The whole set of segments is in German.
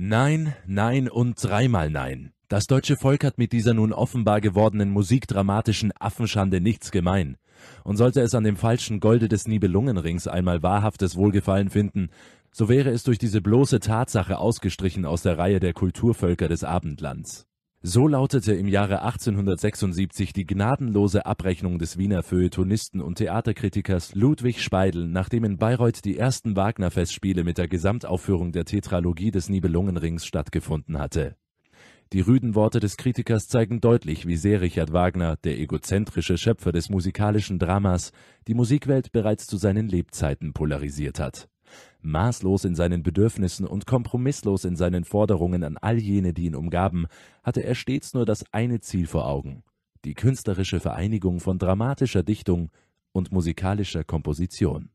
Nein, nein und dreimal nein. Das deutsche Volk hat mit dieser nun offenbar gewordenen musikdramatischen Affenschande nichts gemein. Und sollte es an dem falschen Golde des Nibelungenrings einmal wahrhaftes Wohlgefallen finden, so wäre es durch diese bloße Tatsache ausgestrichen aus der Reihe der Kulturvölker des Abendlands. So lautete im Jahre 1876 die gnadenlose Abrechnung des Wiener Feuilletonisten und Theaterkritikers Ludwig Speidel, nachdem in Bayreuth die ersten Wagner-Festspiele mit der Gesamtaufführung der Tetralogie des Nibelungenrings stattgefunden hatte. Die rüden Worte des Kritikers zeigen deutlich, wie sehr Richard Wagner, der egozentrische Schöpfer des musikalischen Dramas, die Musikwelt bereits zu seinen Lebzeiten polarisiert hat Maßlos in seinen Bedürfnissen und kompromisslos in seinen Forderungen an all jene, die ihn umgaben, hatte er stets nur das eine Ziel vor Augen: die künstlerische Vereinigung von dramatischer Dichtung und musikalischer Komposition.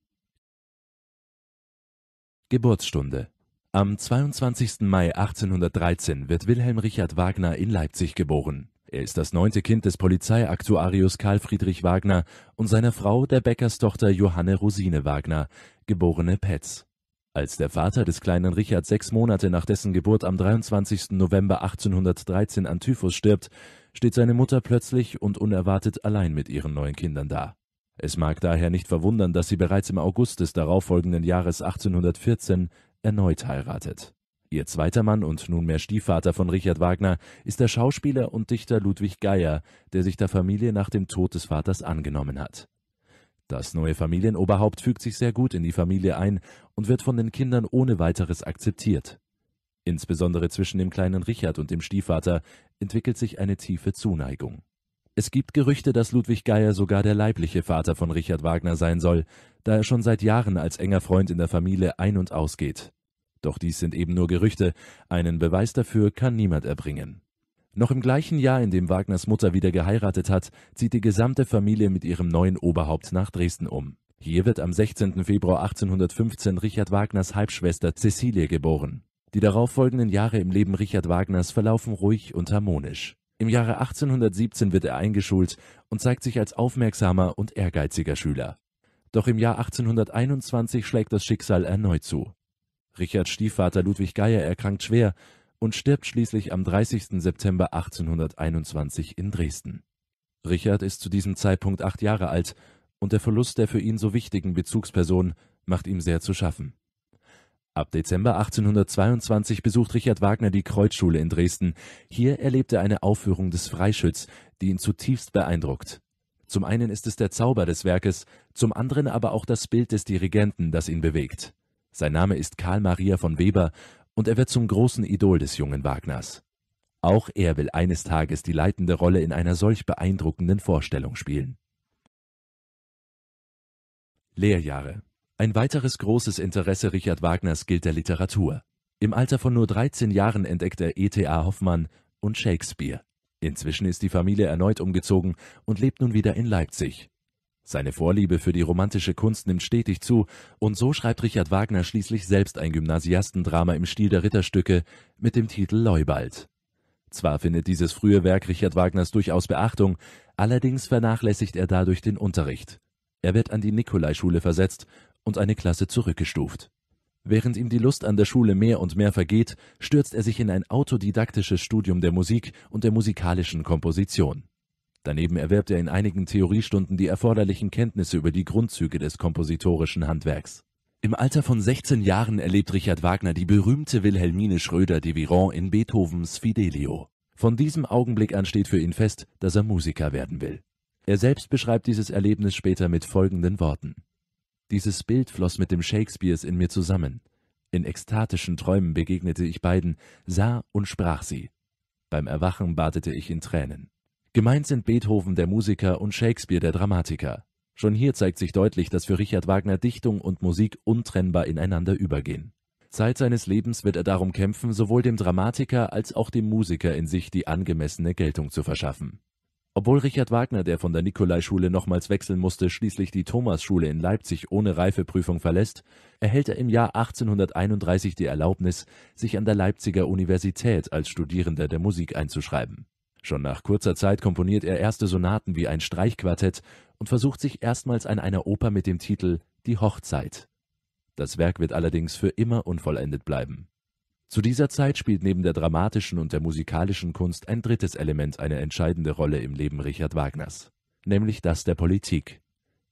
Geburtsstunde Am 22. Mai 1813 wird Wilhelm Richard Wagner in Leipzig geboren. Er ist das neunte Kind des Polizeiaktuarius Karl Friedrich Wagner und seiner Frau, der Bäckerstochter Johanne Rosine Wagner, geborene Petz. Als der Vater des kleinen Richard sechs Monate nach dessen Geburt am 23. November 1813 an Typhus stirbt, steht seine Mutter plötzlich und unerwartet allein mit ihren neuen Kindern da. Es mag daher nicht verwundern, dass sie bereits im August des darauffolgenden Jahres 1814 erneut heiratet. Ihr zweiter Mann und nunmehr Stiefvater von Richard Wagner ist der Schauspieler und Dichter Ludwig Geier, der sich der Familie nach dem Tod des Vaters angenommen hat. Das neue Familienoberhaupt fügt sich sehr gut in die Familie ein und wird von den Kindern ohne weiteres akzeptiert. Insbesondere zwischen dem kleinen Richard und dem Stiefvater entwickelt sich eine tiefe Zuneigung. Es gibt Gerüchte, dass Ludwig Geier sogar der leibliche Vater von Richard Wagner sein soll, da er schon seit Jahren als enger Freund in der Familie ein- und ausgeht. Doch dies sind eben nur Gerüchte, einen Beweis dafür kann niemand erbringen. Noch im gleichen Jahr, in dem Wagners Mutter wieder geheiratet hat, zieht die gesamte Familie mit ihrem neuen Oberhaupt nach Dresden um. Hier wird am 16. Februar 1815 Richard Wagners Halbschwester Cecilie geboren. Die darauffolgenden Jahre im Leben Richard Wagners verlaufen ruhig und harmonisch. Im Jahre 1817 wird er eingeschult und zeigt sich als aufmerksamer und ehrgeiziger Schüler. Doch im Jahr 1821 schlägt das Schicksal erneut zu. Richards Stiefvater Ludwig Geier erkrankt schwer und stirbt schließlich am 30. September 1821 in Dresden. Richard ist zu diesem Zeitpunkt acht Jahre alt und der Verlust der für ihn so wichtigen Bezugsperson macht ihm sehr zu schaffen. Ab Dezember 1822 besucht Richard Wagner die Kreuzschule in Dresden. Hier erlebt er eine Aufführung des Freischütz, die ihn zutiefst beeindruckt. Zum einen ist es der Zauber des Werkes, zum anderen aber auch das Bild des Dirigenten, das ihn bewegt. Sein Name ist Karl Maria von Weber und er wird zum großen Idol des jungen Wagners. Auch er will eines Tages die leitende Rolle in einer solch beeindruckenden Vorstellung spielen. Lehrjahre Ein weiteres großes Interesse Richard Wagners gilt der Literatur. Im Alter von nur 13 Jahren entdeckt er E.T.A. Hoffmann und Shakespeare. Inzwischen ist die Familie erneut umgezogen und lebt nun wieder in Leipzig. Seine Vorliebe für die romantische Kunst nimmt stetig zu, und so schreibt Richard Wagner schließlich selbst ein Gymnasiastendrama im Stil der Ritterstücke mit dem Titel Leubald. Zwar findet dieses frühe Werk Richard Wagners durchaus Beachtung, allerdings vernachlässigt er dadurch den Unterricht. Er wird an die Nikolaischule versetzt und eine Klasse zurückgestuft. Während ihm die Lust an der Schule mehr und mehr vergeht, stürzt er sich in ein autodidaktisches Studium der Musik und der musikalischen Komposition. Daneben erwerbt er in einigen Theoriestunden die erforderlichen Kenntnisse über die Grundzüge des kompositorischen Handwerks. Im Alter von 16 Jahren erlebt Richard Wagner die berühmte Wilhelmine Schröder-Deviron de in Beethovens Fidelio. Von diesem Augenblick an steht für ihn fest, dass er Musiker werden will. Er selbst beschreibt dieses Erlebnis später mit folgenden Worten. Dieses Bild floss mit dem Shakespeares in mir zusammen. In ekstatischen Träumen begegnete ich beiden, sah und sprach sie. Beim Erwachen badete ich in Tränen. Gemeint sind Beethoven der Musiker und Shakespeare der Dramatiker. Schon hier zeigt sich deutlich, dass für Richard Wagner Dichtung und Musik untrennbar ineinander übergehen. Zeit seines Lebens wird er darum kämpfen, sowohl dem Dramatiker als auch dem Musiker in sich die angemessene Geltung zu verschaffen. Obwohl Richard Wagner, der von der Nikolaischule nochmals wechseln musste, schließlich die Thomasschule in Leipzig ohne Reifeprüfung verlässt, erhält er im Jahr 1831 die Erlaubnis, sich an der Leipziger Universität als Studierender der Musik einzuschreiben. Schon nach kurzer Zeit komponiert er erste Sonaten wie ein Streichquartett und versucht sich erstmals an einer Oper mit dem Titel Die Hochzeit. Das Werk wird allerdings für immer unvollendet bleiben. Zu dieser Zeit spielt neben der dramatischen und der musikalischen Kunst ein drittes Element eine entscheidende Rolle im Leben Richard Wagners, nämlich das der Politik.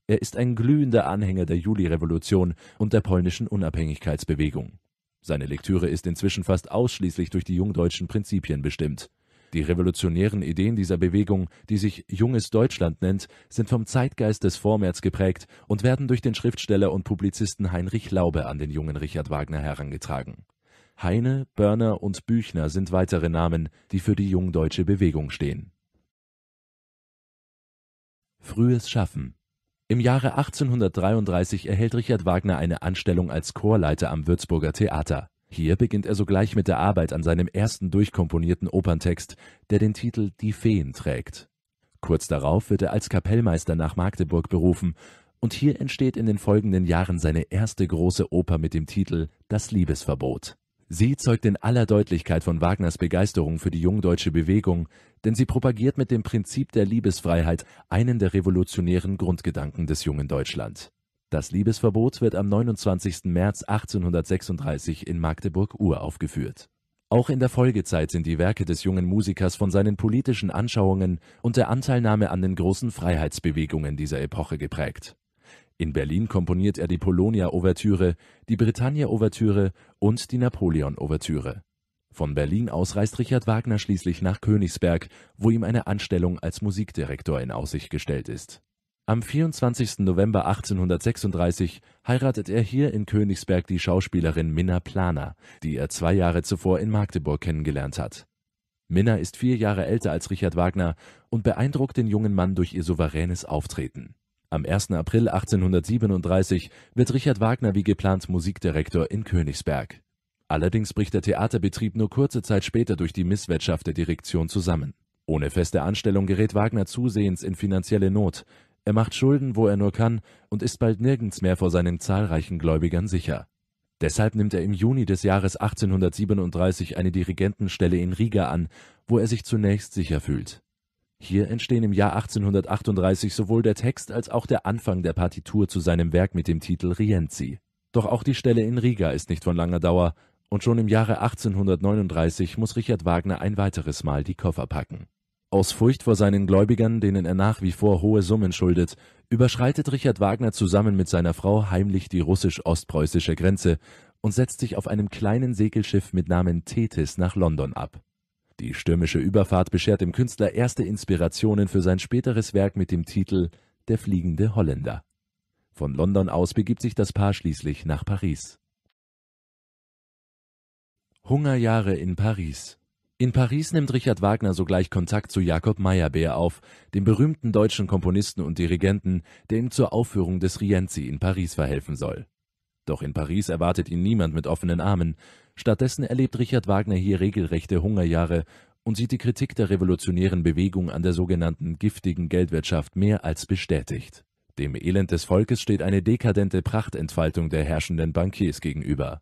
Er ist ein glühender Anhänger der Julirevolution und der polnischen Unabhängigkeitsbewegung. Seine Lektüre ist inzwischen fast ausschließlich durch die jungdeutschen Prinzipien bestimmt. Die revolutionären Ideen dieser Bewegung, die sich Junges Deutschland nennt, sind vom Zeitgeist des Vormärz geprägt und werden durch den Schriftsteller und Publizisten Heinrich Laube an den jungen Richard Wagner herangetragen. Heine, Börner und Büchner sind weitere Namen, die für die jungdeutsche Bewegung stehen. Frühes Schaffen Im Jahre 1833 erhält Richard Wagner eine Anstellung als Chorleiter am Würzburger Theater. Hier beginnt er sogleich mit der Arbeit an seinem ersten durchkomponierten Operntext, der den Titel Die Feen trägt. Kurz darauf wird er als Kapellmeister nach Magdeburg berufen, und hier entsteht in den folgenden Jahren seine erste große Oper mit dem Titel Das Liebesverbot. Sie zeugt in aller Deutlichkeit von Wagners Begeisterung für die jungdeutsche Bewegung, denn sie propagiert mit dem Prinzip der Liebesfreiheit einen der revolutionären Grundgedanken des jungen Deutschland. Das Liebesverbot wird am 29. März 1836 in Magdeburg-Ur aufgeführt. Auch in der Folgezeit sind die Werke des jungen Musikers von seinen politischen Anschauungen und der Anteilnahme an den großen Freiheitsbewegungen dieser Epoche geprägt. In Berlin komponiert er die Polonia-Ouvertüre, die britannia ouvertüre und die Napoleon-Ouvertüre. Von Berlin aus reist Richard Wagner schließlich nach Königsberg, wo ihm eine Anstellung als Musikdirektor in Aussicht gestellt ist am 24. November 1836 heiratet er hier in Königsberg die Schauspielerin Minna Planer, die er zwei Jahre zuvor in Magdeburg kennengelernt hat. Minna ist vier Jahre älter als Richard Wagner und beeindruckt den jungen Mann durch ihr souveränes Auftreten. Am 1. April 1837 wird Richard Wagner wie geplant Musikdirektor in Königsberg. Allerdings bricht der Theaterbetrieb nur kurze Zeit später durch die Misswirtschaft der Direktion zusammen. Ohne feste Anstellung gerät Wagner zusehends in finanzielle Not, er macht Schulden, wo er nur kann, und ist bald nirgends mehr vor seinen zahlreichen Gläubigern sicher. Deshalb nimmt er im Juni des Jahres 1837 eine Dirigentenstelle in Riga an, wo er sich zunächst sicher fühlt. Hier entstehen im Jahr 1838 sowohl der Text als auch der Anfang der Partitur zu seinem Werk mit dem Titel Rienzi. Doch auch die Stelle in Riga ist nicht von langer Dauer, und schon im Jahre 1839 muss Richard Wagner ein weiteres Mal die Koffer packen aus Furcht vor seinen Gläubigern, denen er nach wie vor hohe Summen schuldet, überschreitet Richard Wagner zusammen mit seiner Frau heimlich die russisch-ostpreußische Grenze und setzt sich auf einem kleinen Segelschiff mit Namen Tethys nach London ab. Die stürmische Überfahrt beschert dem Künstler erste Inspirationen für sein späteres Werk mit dem Titel Der fliegende Holländer. Von London aus begibt sich das Paar schließlich nach Paris. Hungerjahre in Paris in Paris nimmt Richard Wagner sogleich Kontakt zu Jakob Meyerbeer auf, dem berühmten deutschen Komponisten und Dirigenten, der ihm zur Aufführung des Rienzi in Paris verhelfen soll. Doch in Paris erwartet ihn niemand mit offenen Armen. Stattdessen erlebt Richard Wagner hier regelrechte Hungerjahre und sieht die Kritik der revolutionären Bewegung an der sogenannten giftigen Geldwirtschaft mehr als bestätigt. Dem Elend des Volkes steht eine dekadente Prachtentfaltung der herrschenden Bankiers gegenüber.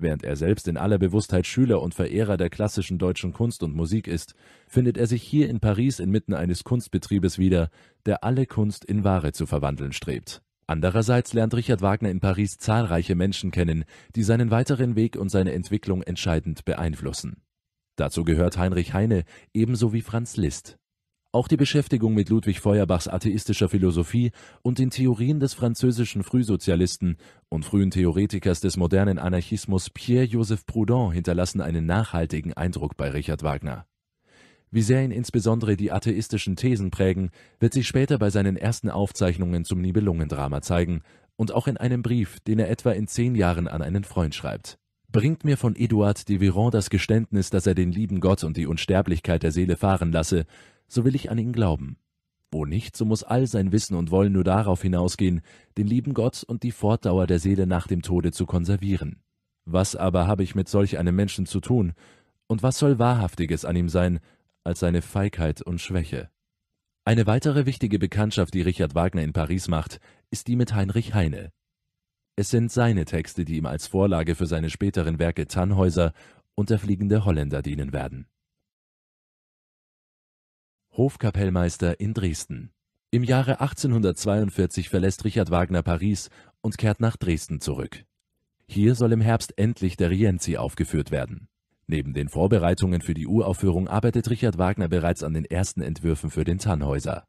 Während er selbst in aller Bewusstheit Schüler und Verehrer der klassischen deutschen Kunst und Musik ist, findet er sich hier in Paris inmitten eines Kunstbetriebes wieder, der alle Kunst in Ware zu verwandeln strebt. Andererseits lernt Richard Wagner in Paris zahlreiche Menschen kennen, die seinen weiteren Weg und seine Entwicklung entscheidend beeinflussen. Dazu gehört Heinrich Heine ebenso wie Franz Liszt. Auch die Beschäftigung mit Ludwig Feuerbachs atheistischer Philosophie und den Theorien des französischen Frühsozialisten und frühen Theoretikers des modernen Anarchismus Pierre-Joseph Proudhon hinterlassen einen nachhaltigen Eindruck bei Richard Wagner. Wie sehr ihn insbesondere die atheistischen Thesen prägen, wird sich später bei seinen ersten Aufzeichnungen zum Nibelungendrama zeigen und auch in einem Brief, den er etwa in zehn Jahren an einen Freund schreibt bringt mir von Eduard de Viron das Geständnis, dass er den lieben Gott und die Unsterblichkeit der Seele fahren lasse so will ich an ihn glauben. Wo nicht, so muss all sein Wissen und Wollen nur darauf hinausgehen, den lieben Gott und die Fortdauer der Seele nach dem Tode zu konservieren. Was aber habe ich mit solch einem Menschen zu tun, und was soll Wahrhaftiges an ihm sein, als seine Feigheit und Schwäche? Eine weitere wichtige Bekanntschaft, die Richard Wagner in Paris macht, ist die mit Heinrich Heine. Es sind seine Texte, die ihm als Vorlage für seine späteren Werke Tannhäuser und der fliegende Holländer dienen werden. Hofkapellmeister in Dresden. Im Jahre 1842 verlässt Richard Wagner Paris und kehrt nach Dresden zurück. Hier soll im Herbst endlich der Rienzi aufgeführt werden. Neben den Vorbereitungen für die Uraufführung arbeitet Richard Wagner bereits an den ersten Entwürfen für den Tannhäuser.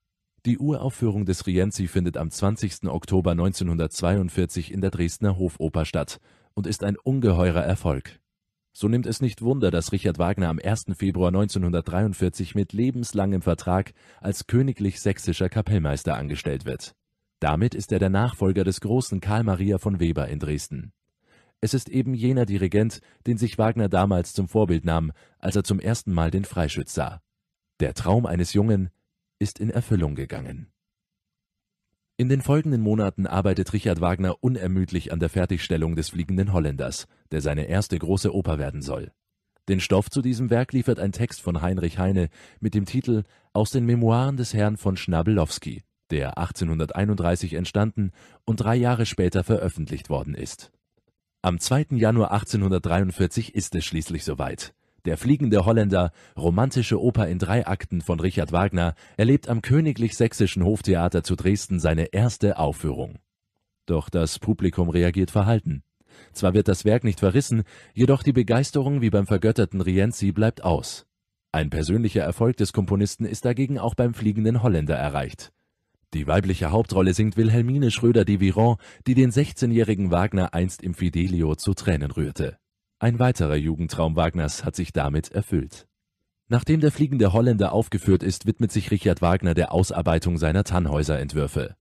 Die Uraufführung des Rienzi findet am 20. Oktober 1942 in der Dresdner Hofoper statt und ist ein ungeheurer Erfolg. So nimmt es nicht Wunder, dass Richard Wagner am 1. Februar 1943 mit lebenslangem Vertrag als königlich sächsischer Kapellmeister angestellt wird. Damit ist er der Nachfolger des großen Karl Maria von Weber in Dresden. Es ist eben jener Dirigent, den sich Wagner damals zum Vorbild nahm, als er zum ersten Mal den Freischütz sah. Der Traum eines Jungen ist in Erfüllung gegangen in den folgenden Monaten arbeitet Richard Wagner unermüdlich an der Fertigstellung des Fliegenden Holländers, der seine erste große Oper werden soll. Den Stoff zu diesem Werk liefert ein Text von Heinrich Heine mit dem Titel Aus den Memoiren des Herrn von Schnabelowski, der 1831 entstanden und drei Jahre später veröffentlicht worden ist. Am 2. Januar 1843 ist es schließlich soweit der fliegende Holländer, romantische Oper in drei Akten von Richard Wagner, erlebt am Königlich Sächsischen Hoftheater zu Dresden seine erste Aufführung. Doch das Publikum reagiert verhalten. Zwar wird das Werk nicht verrissen, jedoch die Begeisterung wie beim vergötterten Rienzi bleibt aus. Ein persönlicher Erfolg des Komponisten ist dagegen auch beim fliegenden Holländer erreicht. Die weibliche Hauptrolle singt Wilhelmine schröder de Viron, die den 16-jährigen Wagner einst im Fidelio zu Tränen rührte. Ein weiterer Jugendtraum Wagners hat sich damit erfüllt. Nachdem der fliegende Holländer aufgeführt ist, widmet sich Richard Wagner der Ausarbeitung seiner Tannhäuser-Entwürfe.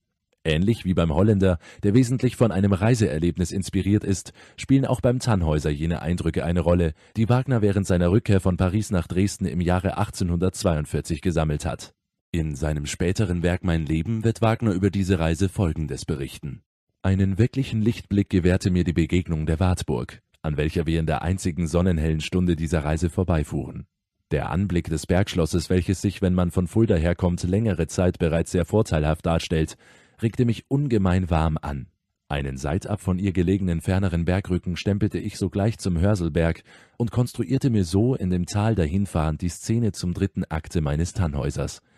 Ähnlich wie beim Holländer, der wesentlich von einem Reiseerlebnis inspiriert ist, spielen auch beim Tannhäuser jene Eindrücke eine Rolle, die Wagner während seiner Rückkehr von Paris nach Dresden im Jahre 1842 gesammelt hat. In seinem späteren Werk Mein Leben wird Wagner über diese Reise Folgendes berichten. Einen wirklichen Lichtblick gewährte mir die Begegnung der Wartburg an welcher wir in der einzigen sonnenhellen Stunde dieser Reise vorbeifuhren. Der Anblick des Bergschlosses, welches sich, wenn man von Fulda herkommt, längere Zeit bereits sehr vorteilhaft darstellt, regte mich ungemein warm an. Einen seitab von ihr gelegenen ferneren Bergrücken stempelte ich sogleich zum Hörselberg und konstruierte mir so in dem Tal dahinfahrend die Szene zum dritten Akte meines Tannhäusers –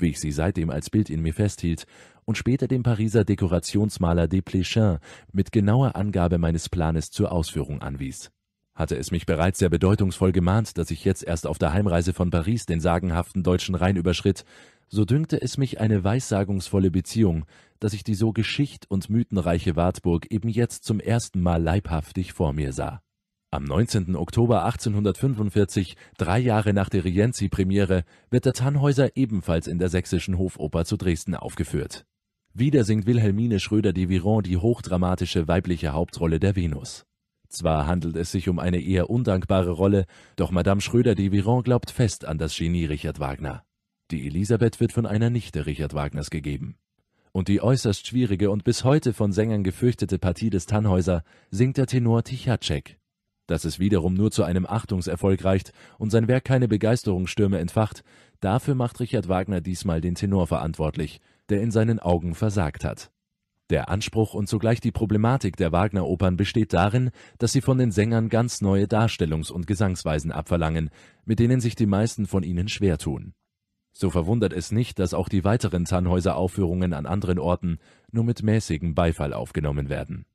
wie ich sie seitdem als Bild in mir festhielt und später dem Pariser Dekorationsmaler Desplechin mit genauer Angabe meines Planes zur Ausführung anwies. Hatte es mich bereits sehr bedeutungsvoll gemahnt, dass ich jetzt erst auf der Heimreise von Paris den sagenhaften deutschen Rhein überschritt, so dünkte es mich eine weissagungsvolle Beziehung, dass ich die so geschicht- und mythenreiche Wartburg eben jetzt zum ersten Mal leibhaftig vor mir sah. Am 19. Oktober 1845, drei Jahre nach der Rienzi-Premiere, wird der Tannhäuser ebenfalls in der Sächsischen Hofoper zu Dresden aufgeführt. Wieder singt Wilhelmine Schröder de Viron die hochdramatische weibliche Hauptrolle der Venus. Zwar handelt es sich um eine eher undankbare Rolle, doch Madame Schröder de Viron glaubt fest an das Genie Richard Wagner. Die Elisabeth wird von einer Nichte Richard Wagners gegeben. Und die äußerst schwierige und bis heute von Sängern gefürchtete Partie des Tannhäuser singt der Tenor Tichacek. Dass es wiederum nur zu einem Achtungserfolg reicht und sein Werk keine Begeisterungsstürme entfacht, dafür macht Richard Wagner diesmal den Tenor verantwortlich, der in seinen Augen versagt hat. Der Anspruch und zugleich die Problematik der Wagner-Opern besteht darin, dass sie von den Sängern ganz neue Darstellungs und Gesangsweisen abverlangen, mit denen sich die meisten von ihnen schwer tun. So verwundert es nicht, dass auch die weiteren Tannhäuser-Aufführungen an anderen Orten nur mit mäßigem Beifall aufgenommen werden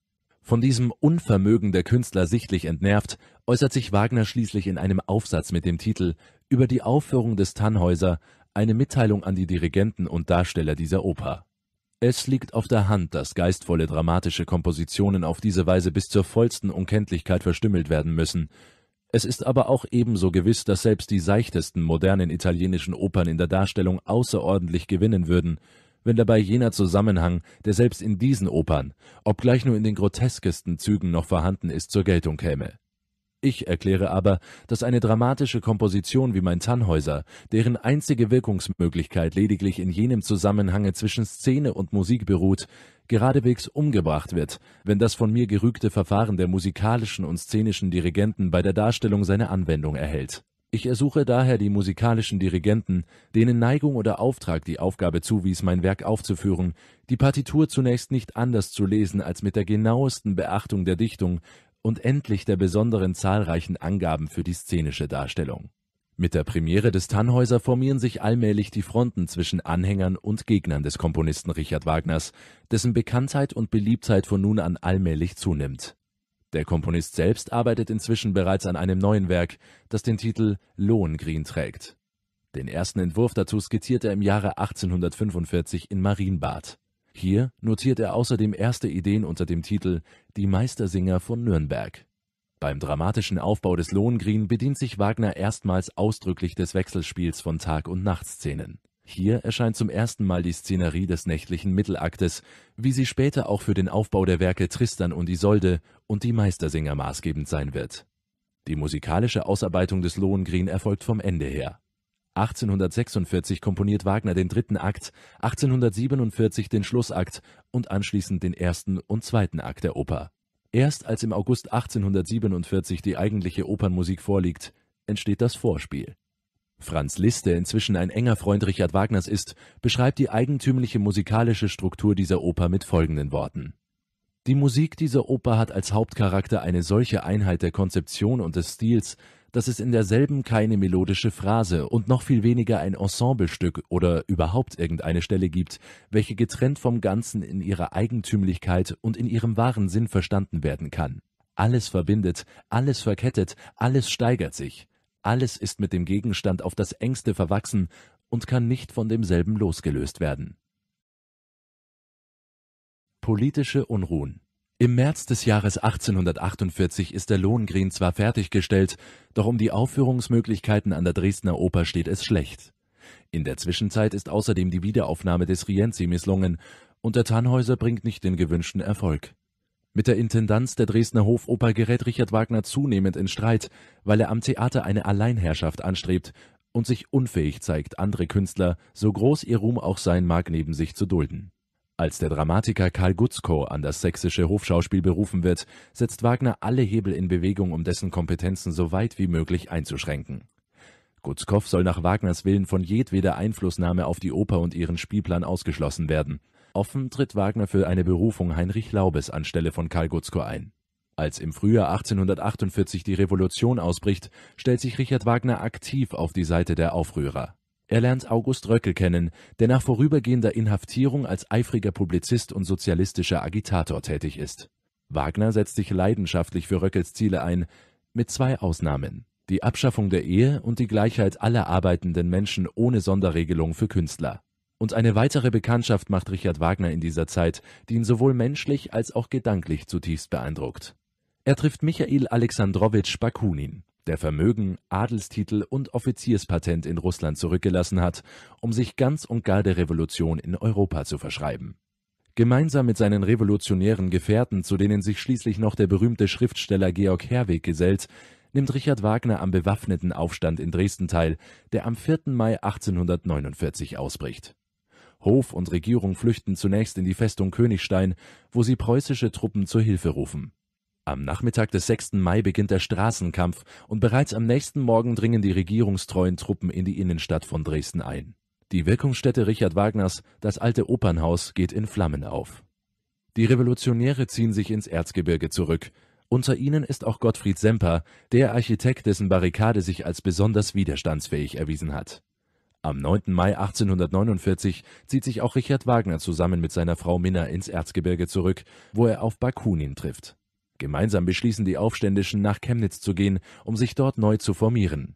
von diesem Unvermögen der Künstler sichtlich entnervt, äußert sich Wagner schließlich in einem Aufsatz mit dem Titel Über die Aufführung des Tannhäuser, eine Mitteilung an die Dirigenten und Darsteller dieser Oper. Es liegt auf der Hand, dass geistvolle dramatische Kompositionen auf diese Weise bis zur vollsten Unkenntlichkeit verstümmelt werden müssen. Es ist aber auch ebenso gewiss, dass selbst die seichtesten modernen italienischen Opern in der Darstellung außerordentlich gewinnen würden wenn dabei jener Zusammenhang, der selbst in diesen Opern, obgleich nur in den groteskesten Zügen noch vorhanden ist, zur Geltung käme. Ich erkläre aber, dass eine dramatische Komposition wie mein Tannhäuser, deren einzige Wirkungsmöglichkeit lediglich in jenem Zusammenhange zwischen Szene und Musik beruht, geradewegs umgebracht wird, wenn das von mir gerügte Verfahren der musikalischen und szenischen Dirigenten bei der Darstellung seine Anwendung erhält. Ich ersuche daher die musikalischen Dirigenten, denen Neigung oder Auftrag die Aufgabe zuwies, mein Werk aufzuführen, die Partitur zunächst nicht anders zu lesen als mit der genauesten Beachtung der Dichtung und endlich der besonderen zahlreichen Angaben für die szenische Darstellung. Mit der Premiere des Tannhäuser formieren sich allmählich die Fronten zwischen Anhängern und Gegnern des Komponisten Richard Wagners, dessen Bekanntheit und Beliebtheit von nun an allmählich zunimmt der Komponist selbst arbeitet inzwischen bereits an einem neuen Werk, das den Titel Lohengrin trägt. Den ersten Entwurf dazu skizziert er im Jahre 1845 in Marienbad. Hier notiert er außerdem erste Ideen unter dem Titel Die Meistersinger von Nürnberg. Beim dramatischen Aufbau des Lohengrin bedient sich Wagner erstmals ausdrücklich des Wechselspiels von Tag- und Nachtszenen. Hier erscheint zum ersten Mal die Szenerie des nächtlichen Mittelaktes, wie sie später auch für den Aufbau der Werke Tristan und Isolde und die Meistersinger maßgebend sein wird. Die musikalische Ausarbeitung des Lohengrin erfolgt vom Ende her. 1846 komponiert Wagner den dritten Akt, 1847 den Schlussakt und anschließend den ersten und zweiten Akt der Oper. Erst als im August 1847 die eigentliche Opernmusik vorliegt, entsteht das Vorspiel. Franz Liszt, der inzwischen ein enger Freund Richard Wagners ist, beschreibt die eigentümliche musikalische Struktur dieser Oper mit folgenden Worten die Musik dieser Oper hat als Hauptcharakter eine solche Einheit der Konzeption und des Stils, dass es in derselben keine melodische Phrase und noch viel weniger ein Ensemblestück oder überhaupt irgendeine Stelle gibt, welche getrennt vom Ganzen in ihrer Eigentümlichkeit und in ihrem wahren Sinn verstanden werden kann. Alles verbindet, alles verkettet, alles steigert sich. Alles ist mit dem Gegenstand auf das Engste verwachsen und kann nicht von demselben losgelöst werden Politische Unruhen Im März des Jahres 1848 ist der Lohengrin zwar fertiggestellt, doch um die Aufführungsmöglichkeiten an der Dresdner Oper steht es schlecht. In der Zwischenzeit ist außerdem die Wiederaufnahme des Rienzi misslungen und der Tannhäuser bringt nicht den gewünschten Erfolg. Mit der Intendanz der Dresdner Hofoper gerät Richard Wagner zunehmend in Streit, weil er am Theater eine Alleinherrschaft anstrebt und sich unfähig zeigt, andere Künstler, so groß ihr Ruhm auch sein mag, neben sich zu dulden als der Dramatiker Karl Gutzkow an das sächsische Hofschauspiel berufen wird, setzt Wagner alle Hebel in Bewegung, um dessen Kompetenzen so weit wie möglich einzuschränken. Gutzkow soll nach Wagners Willen von jedweder Einflussnahme auf die Oper und ihren Spielplan ausgeschlossen werden. Offen tritt Wagner für eine Berufung Heinrich Laubes anstelle von Karl Gutzkow ein. Als im Frühjahr 1848 die Revolution ausbricht, stellt sich Richard Wagner aktiv auf die Seite der Aufrührer er lernt August Röckel kennen, der nach vorübergehender Inhaftierung als eifriger Publizist und sozialistischer Agitator tätig ist. Wagner setzt sich leidenschaftlich für Röckels Ziele ein, mit zwei Ausnahmen: die Abschaffung der Ehe und die Gleichheit aller arbeitenden Menschen ohne Sonderregelung für Künstler. Und eine weitere Bekanntschaft macht Richard Wagner in dieser Zeit, die ihn sowohl menschlich als auch gedanklich zutiefst beeindruckt. Er trifft Michael Alexandrowitsch Bakunin der Vermögen, Adelstitel und Offizierspatent in Russland zurückgelassen hat, um sich ganz und gar der Revolution in Europa zu verschreiben. Gemeinsam mit seinen revolutionären Gefährten, zu denen sich schließlich noch der berühmte Schriftsteller Georg Herweg gesellt, nimmt Richard Wagner am bewaffneten Aufstand in Dresden teil, der am 4. Mai 1849 ausbricht. Hof und Regierung flüchten zunächst in die Festung Königstein, wo sie preußische Truppen zur Hilfe rufen am Nachmittag des 6. Mai beginnt der Straßenkampf und bereits am nächsten Morgen dringen die regierungstreuen Truppen in die Innenstadt von Dresden ein. Die Wirkungsstätte Richard Wagners, das alte Opernhaus, geht in Flammen auf. Die Revolutionäre ziehen sich ins Erzgebirge zurück. Unter ihnen ist auch Gottfried Semper, der Architekt, dessen Barrikade sich als besonders widerstandsfähig erwiesen hat. Am 9. Mai 1849 zieht sich auch Richard Wagner zusammen mit seiner Frau Minna ins Erzgebirge zurück, wo er auf Bakunin trifft. Gemeinsam beschließen die Aufständischen, nach Chemnitz zu gehen, um sich dort neu zu formieren.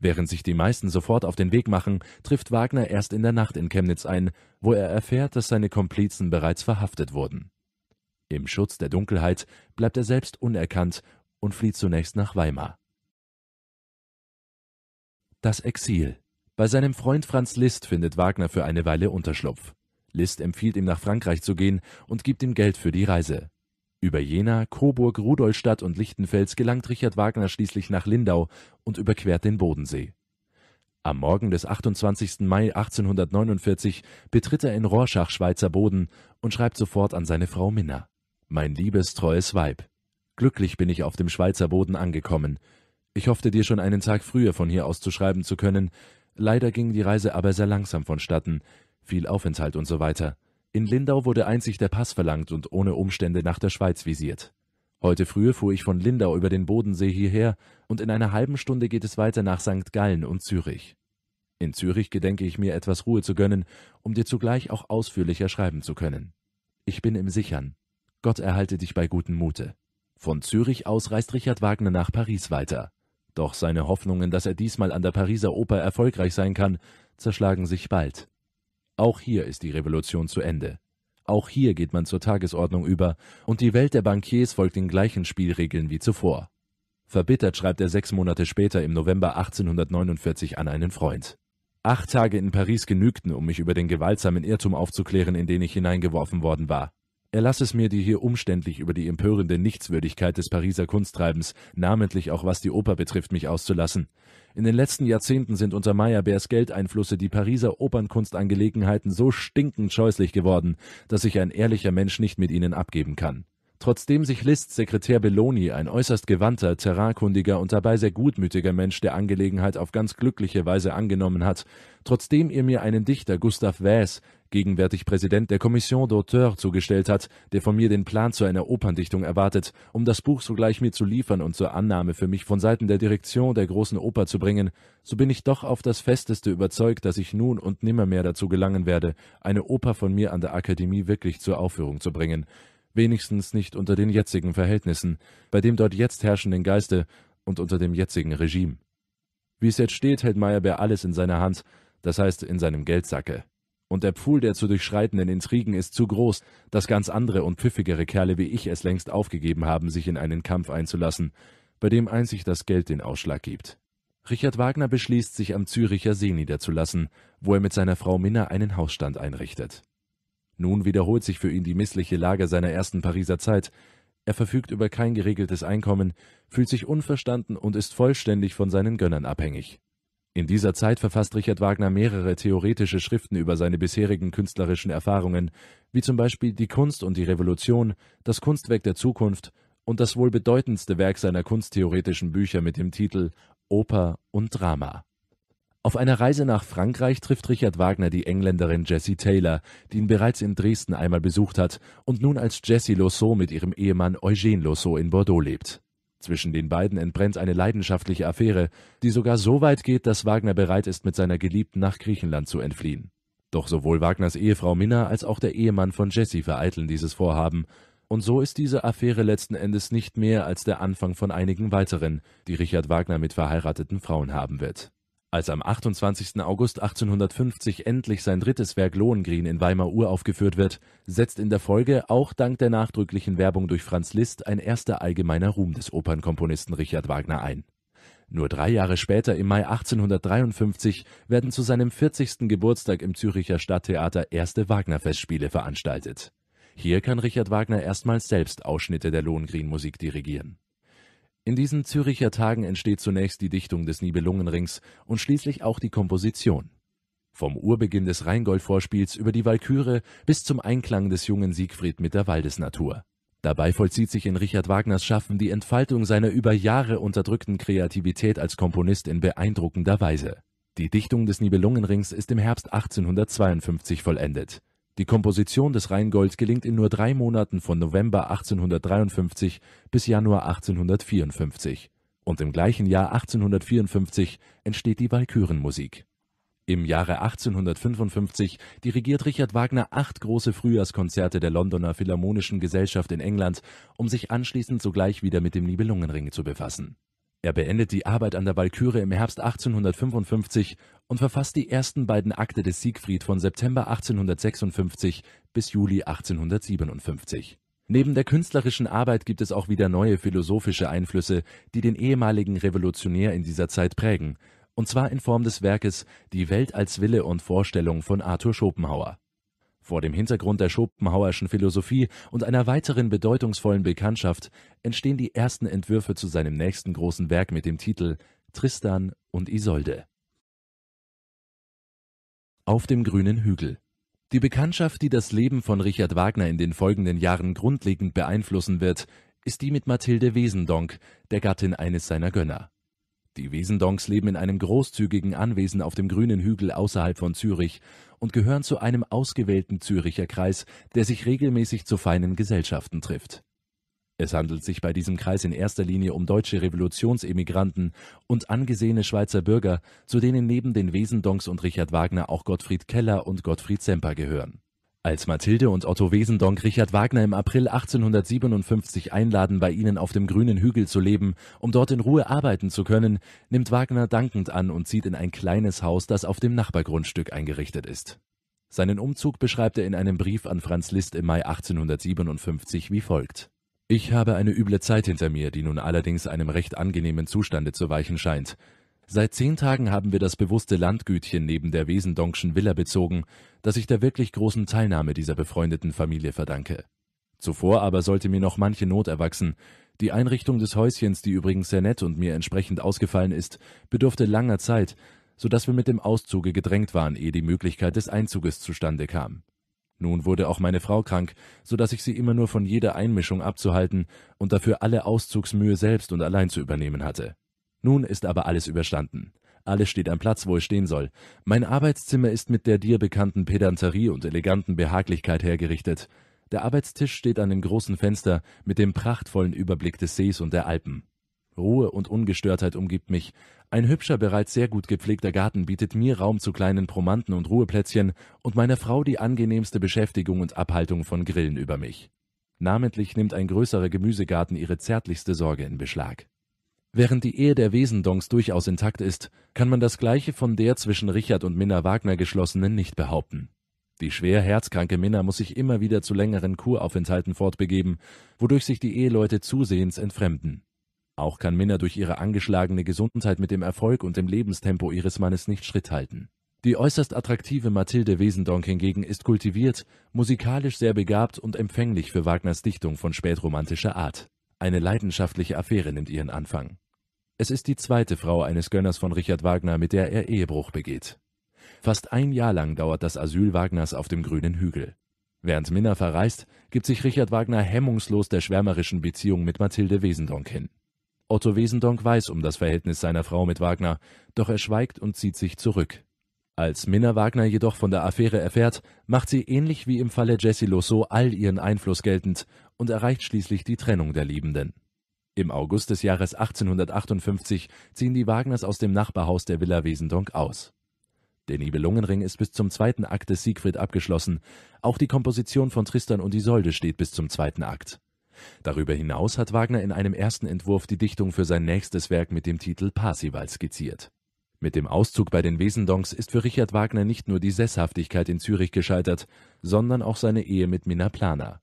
Während sich die meisten sofort auf den Weg machen, trifft Wagner erst in der Nacht in Chemnitz ein, wo er erfährt, dass seine Komplizen bereits verhaftet wurden. Im Schutz der Dunkelheit bleibt er selbst unerkannt und flieht zunächst nach Weimar. Das Exil. Bei seinem Freund Franz Liszt findet Wagner für eine Weile Unterschlupf. Liszt empfiehlt ihm, nach Frankreich zu gehen und gibt ihm Geld für die Reise. Über Jena, Coburg, Rudolstadt und Lichtenfels gelangt Richard Wagner schließlich nach Lindau und überquert den Bodensee. Am Morgen des 28. Mai 1849 betritt er in Rorschach Schweizer Boden und schreibt sofort an seine Frau Minna: Mein liebes, treues Weib. Glücklich bin ich auf dem Schweizer Boden angekommen. Ich hoffte dir schon einen Tag früher von hier aus zu schreiben zu können. Leider ging die Reise aber sehr langsam vonstatten, viel Aufenthalt und so weiter. In Lindau wurde einzig der Pass verlangt und ohne Umstände nach der Schweiz visiert. Heute früh fuhr ich von Lindau über den Bodensee hierher und in einer halben Stunde geht es weiter nach St. Gallen und Zürich. In Zürich gedenke ich mir etwas Ruhe zu gönnen, um dir zugleich auch ausführlicher schreiben zu können. Ich bin im Sichern. Gott erhalte dich bei gutem Mute. Von Zürich aus reist Richard Wagner nach Paris weiter. Doch seine Hoffnungen, dass er diesmal an der Pariser Oper erfolgreich sein kann, zerschlagen sich bald. Auch hier ist die Revolution zu Ende. Auch hier geht man zur Tagesordnung über und die Welt der Bankiers folgt den gleichen Spielregeln wie zuvor. Verbittert schreibt er sechs Monate später im November 1849 an einen Freund. Acht Tage in Paris genügten, um mich über den gewaltsamen Irrtum aufzuklären, in den ich hineingeworfen worden war. Erlass es mir, dir hier umständlich über die empörende Nichtswürdigkeit des Pariser Kunsttreibens, namentlich auch was die Oper betrifft, mich auszulassen. In den letzten Jahrzehnten sind unter Meyerbeers Geldeinflüsse die Pariser Opernkunstangelegenheiten so stinkend scheußlich geworden, dass sich ein ehrlicher Mensch nicht mit ihnen abgeben kann. Trotzdem sich Liszt's Sekretär Belloni, ein äußerst gewandter, terrakundiger und dabei sehr gutmütiger Mensch der Angelegenheit auf ganz glückliche Weise angenommen hat, trotzdem ihr mir einen Dichter Gustav Wäs, gegenwärtig Präsident der Commission d'auteur, zugestellt hat, der von mir den Plan zu einer Operndichtung erwartet, um das Buch sogleich mir zu liefern und zur Annahme für mich von Seiten der Direktion der Großen Oper zu bringen, so bin ich doch auf das Festeste überzeugt, dass ich nun und nimmermehr dazu gelangen werde, eine Oper von mir an der Akademie wirklich zur Aufführung zu bringen. Wenigstens nicht unter den jetzigen Verhältnissen, bei dem dort jetzt herrschenden Geiste und unter dem jetzigen Regime. Wie es jetzt steht, hält Meyerbeer alles in seiner Hand, das heißt in seinem Geldsacke. Und der Pfuhl der zu durchschreitenden Intrigen ist zu groß, dass ganz andere und pfiffigere Kerle wie ich es längst aufgegeben haben, sich in einen Kampf einzulassen, bei dem einzig das Geld den Ausschlag gibt. Richard Wagner beschließt, sich am Züricher See niederzulassen, wo er mit seiner Frau Minna einen Hausstand einrichtet. Nun wiederholt sich für ihn die missliche Lage seiner ersten Pariser Zeit. Er verfügt über kein geregeltes Einkommen, fühlt sich unverstanden und ist vollständig von seinen Gönnern abhängig. In dieser Zeit verfasst Richard Wagner mehrere theoretische Schriften über seine bisherigen künstlerischen Erfahrungen, wie zum Beispiel Die Kunst und die Revolution, Das Kunstwerk der Zukunft und das wohl bedeutendste Werk seiner kunsttheoretischen Bücher mit dem Titel Oper und Drama. Auf einer Reise nach Frankreich trifft Richard Wagner die Engländerin Jessie Taylor, die ihn bereits in Dresden einmal besucht hat und nun als Jessie Loiseau mit ihrem Ehemann Eugene Loiseau in Bordeaux lebt zwischen den beiden entbrennt eine leidenschaftliche Affäre, die sogar so weit geht, dass Wagner bereit ist, mit seiner Geliebten nach Griechenland zu entfliehen. Doch sowohl Wagners Ehefrau Minna als auch der Ehemann von Jesse vereiteln dieses Vorhaben, und so ist diese Affäre letzten Endes nicht mehr als der Anfang von einigen weiteren, die Richard Wagner mit verheirateten Frauen haben wird. Als am 28. August 1850 endlich sein drittes Werk Lohengrin in Weimar uraufgeführt wird, setzt in der Folge, auch dank der nachdrücklichen Werbung durch Franz Liszt, ein erster allgemeiner Ruhm des Opernkomponisten Richard Wagner ein. Nur drei Jahre später, im Mai 1853, werden zu seinem 40. Geburtstag im Züricher Stadttheater erste Wagner-Festspiele veranstaltet. Hier kann Richard Wagner erstmals selbst Ausschnitte der Lohengrin-Musik dirigieren in diesen Züricher Tagen entsteht zunächst die Dichtung des Nibelungenrings und schließlich auch die Komposition. Vom Urbeginn des Rheingold-Vorspiels über die Walküre bis zum Einklang des jungen Siegfried mit der Waldesnatur. Dabei vollzieht sich in Richard Wagners Schaffen die Entfaltung seiner über Jahre unterdrückten Kreativität als Komponist in beeindruckender Weise. Die Dichtung des Nibelungenrings ist im Herbst 1852 vollendet die Komposition des Rheingolds gelingt in nur drei Monaten von November 1853 bis Januar 1854, und im gleichen Jahr 1854 entsteht die Walkürenmusik. Im Jahre 1855 dirigiert Richard Wagner acht große Frühjahrskonzerte der Londoner Philharmonischen Gesellschaft in England, um sich anschließend sogleich wieder mit dem Nibelungenring zu befassen er beendet die Arbeit an der Walküre im Herbst 1855 und verfasst die ersten beiden Akte des Siegfried von September 1856 bis Juli 1857. Neben der künstlerischen Arbeit gibt es auch wieder neue philosophische Einflüsse, die den ehemaligen Revolutionär in dieser Zeit prägen, und zwar in Form des Werkes Die Welt als Wille und Vorstellung von Arthur Schopenhauer vor dem Hintergrund der Schopenhauerschen Philosophie und einer weiteren bedeutungsvollen Bekanntschaft entstehen die ersten Entwürfe zu seinem nächsten großen Werk mit dem Titel Tristan und Isolde. Auf dem grünen Hügel Die Bekanntschaft, die das Leben von Richard Wagner in den folgenden Jahren grundlegend beeinflussen wird, ist die mit Mathilde Wesendonck, der Gattin eines seiner Gönner. Die Wesendonks leben in einem großzügigen Anwesen auf dem grünen Hügel außerhalb von Zürich und gehören zu einem ausgewählten Züricher Kreis, der sich regelmäßig zu feinen Gesellschaften trifft. Es handelt sich bei diesem Kreis in erster Linie um deutsche Revolutionsemigranten und angesehene Schweizer Bürger, zu denen neben den Wesendonks und Richard Wagner auch Gottfried Keller und Gottfried Semper gehören als Mathilde und Otto Wesendonck Richard Wagner im April 1857 einladen, bei ihnen auf dem grünen Hügel zu leben, um dort in Ruhe arbeiten zu können, nimmt Wagner dankend an und zieht in ein kleines Haus, das auf dem Nachbargrundstück eingerichtet ist. Seinen Umzug beschreibt er in einem Brief an Franz Liszt im Mai 1857 wie folgt. Ich habe eine üble Zeit hinter mir, die nun allerdings einem recht angenehmen Zustande zu weichen scheint. Seit zehn Tagen haben wir das bewusste Landgütchen neben der Wesendonckschen Villa bezogen, das ich der wirklich großen Teilnahme dieser befreundeten Familie verdanke. Zuvor aber sollte mir noch manche Not erwachsen. Die Einrichtung des Häuschens, die übrigens sehr nett und mir entsprechend ausgefallen ist, bedurfte langer Zeit, so dass wir mit dem Auszuge gedrängt waren, ehe die Möglichkeit des Einzuges zustande kam. Nun wurde auch meine Frau krank, so dass ich sie immer nur von jeder Einmischung abzuhalten und dafür alle Auszugsmühe selbst und allein zu übernehmen hatte. Nun ist aber alles überstanden. Alles steht am Platz, wo es stehen soll. Mein Arbeitszimmer ist mit der dir bekannten Pedanterie und eleganten Behaglichkeit hergerichtet. Der Arbeitstisch steht an dem großen Fenster mit dem prachtvollen Überblick des Sees und der Alpen. Ruhe und Ungestörtheit umgibt mich. Ein hübscher, bereits sehr gut gepflegter Garten bietet mir Raum zu kleinen Promanten und Ruheplätzchen und meiner Frau die angenehmste Beschäftigung und Abhaltung von Grillen über mich. Namentlich nimmt ein größerer Gemüsegarten ihre zärtlichste Sorge in Beschlag. Während die Ehe der Wesendongs durchaus intakt ist, kann man das Gleiche von der zwischen Richard und Minna Wagner geschlossenen nicht behaupten. Die schwer herzkranke Minna muss sich immer wieder zu längeren Kuraufenthalten fortbegeben, wodurch sich die Eheleute zusehends entfremden. Auch kann Minna durch ihre angeschlagene Gesundheit mit dem Erfolg und dem Lebenstempo ihres Mannes nicht Schritt halten. Die äußerst attraktive Mathilde Wesendonck hingegen ist kultiviert, musikalisch sehr begabt und empfänglich für Wagners Dichtung von spätromantischer Art. Eine leidenschaftliche Affäre nimmt ihren Anfang. Es ist die zweite Frau eines Gönners von Richard Wagner, mit der er Ehebruch begeht. Fast ein Jahr lang dauert das Asyl Wagners auf dem grünen Hügel. Während Minna verreist, gibt sich Richard Wagner hemmungslos der schwärmerischen Beziehung mit Mathilde Wesendonck hin. Otto Wesendonck weiß um das Verhältnis seiner Frau mit Wagner, doch er schweigt und zieht sich zurück. Als Minna Wagner jedoch von der Affäre erfährt, macht sie ähnlich wie im Falle Jessie Losso all ihren Einfluss geltend und erreicht schließlich die Trennung der Liebenden. Im August des Jahres 1858 ziehen die Wagners aus dem Nachbarhaus der Villa Wesendonck aus. Der Nibelungenring ist bis zum zweiten Akt des Siegfried abgeschlossen, auch die Komposition von Tristan und Isolde steht bis zum zweiten Akt. Darüber hinaus hat Wagner in einem ersten Entwurf die Dichtung für sein nächstes Werk mit dem Titel Parsival skizziert. Mit dem Auszug bei den Wesendonks ist für Richard Wagner nicht nur die Sesshaftigkeit in Zürich gescheitert, sondern auch seine Ehe mit Minna Plana.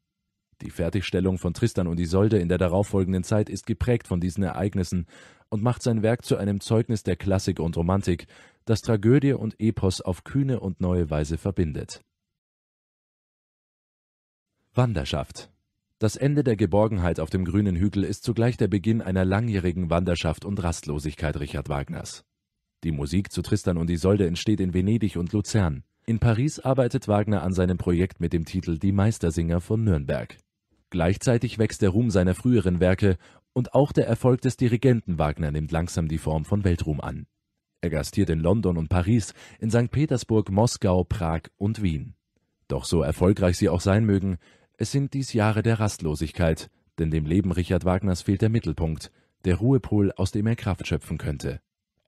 Die Fertigstellung von Tristan und Isolde in der darauffolgenden Zeit ist geprägt von diesen Ereignissen und macht sein Werk zu einem Zeugnis der Klassik und Romantik, das Tragödie und Epos auf kühne und neue Weise verbindet. Wanderschaft Das Ende der Geborgenheit auf dem grünen Hügel ist zugleich der Beginn einer langjährigen Wanderschaft und Rastlosigkeit Richard Wagners. Die Musik zu Tristan und Isolde entsteht in Venedig und Luzern. In Paris arbeitet Wagner an seinem Projekt mit dem Titel Die Meistersinger von Nürnberg. Gleichzeitig wächst der Ruhm seiner früheren Werke und auch der Erfolg des Dirigenten Wagner nimmt langsam die Form von Weltruhm an. Er gastiert in London und Paris, in St. Petersburg, Moskau, Prag und Wien. Doch so erfolgreich sie auch sein mögen, es sind dies Jahre der Rastlosigkeit, denn dem Leben Richard Wagners fehlt der Mittelpunkt, der Ruhepol, aus dem er Kraft schöpfen könnte.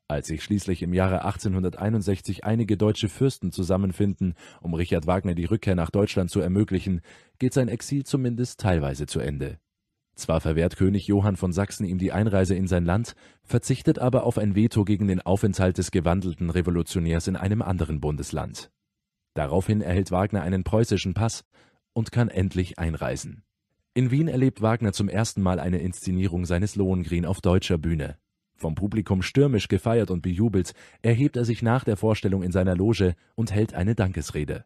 Als sich schließlich im Jahre 1861 einige deutsche Fürsten zusammenfinden, um Richard Wagner die Rückkehr nach Deutschland zu ermöglichen, geht sein Exil zumindest teilweise zu Ende. Zwar verwehrt König Johann von Sachsen ihm die Einreise in sein Land, verzichtet aber auf ein Veto gegen den Aufenthalt des gewandelten Revolutionärs in einem anderen Bundesland. Daraufhin erhält Wagner einen preußischen Pass und kann endlich einreisen. In Wien erlebt Wagner zum ersten Mal eine Inszenierung seines Lohengrin auf deutscher Bühne vom Publikum stürmisch gefeiert und bejubelt, erhebt er sich nach der Vorstellung in seiner Loge und hält eine Dankesrede.